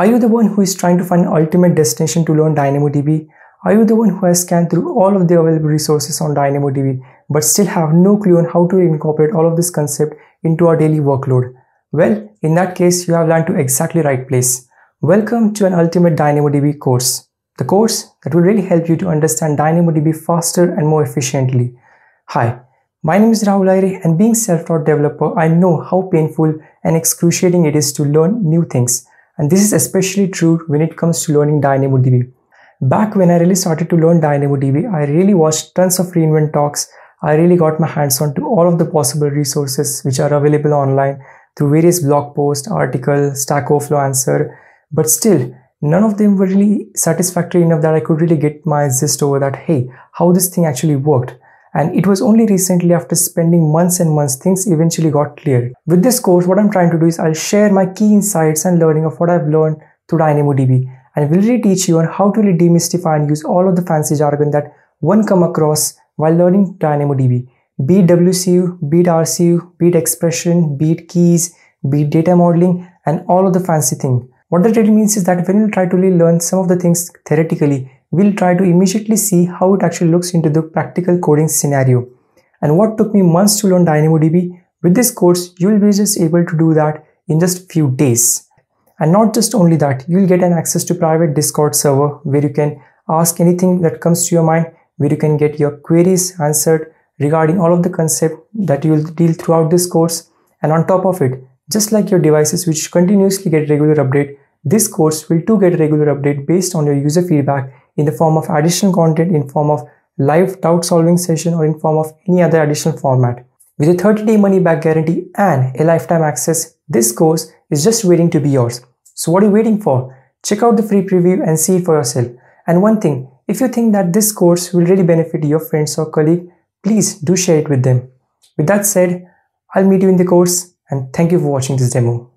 Are you the one who is trying to find an ultimate destination to learn DynamoDB? Are you the one who has scanned through all of the available resources on DynamoDB but still have no clue on how to incorporate all of this concept into our daily workload? Well, in that case, you have landed to exactly right place. Welcome to an Ultimate DynamoDB course, the course that will really help you to understand DynamoDB faster and more efficiently. Hi, my name is Rahul Aire and being self-taught developer, I know how painful and excruciating it is to learn new things and this is especially true when it comes to learning DynamoDB. Back when I really started to learn DynamoDB, I really watched tons of reInvent talks. I really got my hands on to all of the possible resources which are available online through various blog posts, articles, Stack Overflow answer. But still, none of them were really satisfactory enough that I could really get my gist over that, hey, how this thing actually worked and it was only recently after spending months and months things eventually got cleared. With this course what I'm trying to do is I'll share my key insights and learning of what I've learned through DynamoDB and will really teach you on how to really demystify and use all of the fancy jargon that one come across while learning DynamoDB. Be it WCU, be it RCU, be it expression, be it keys, be it data modeling and all of the fancy thing. What that really means is that when you try to really learn some of the things theoretically we'll try to immediately see how it actually looks into the practical coding scenario. And what took me months to learn DynamoDB, with this course, you'll be just able to do that in just few days. And not just only that, you'll get an access to private Discord server where you can ask anything that comes to your mind, where you can get your queries answered regarding all of the concept that you'll deal throughout this course. And on top of it, just like your devices which continuously get regular update, this course will too get regular update based on your user feedback in the form of additional content in form of live doubt solving session or in form of any other additional format. With a 30-day money-back guarantee and a lifetime access, this course is just waiting to be yours. So what are you waiting for? Check out the free preview and see it for yourself. And one thing, if you think that this course will really benefit your friends or colleague, please do share it with them. With that said, I'll meet you in the course and thank you for watching this demo.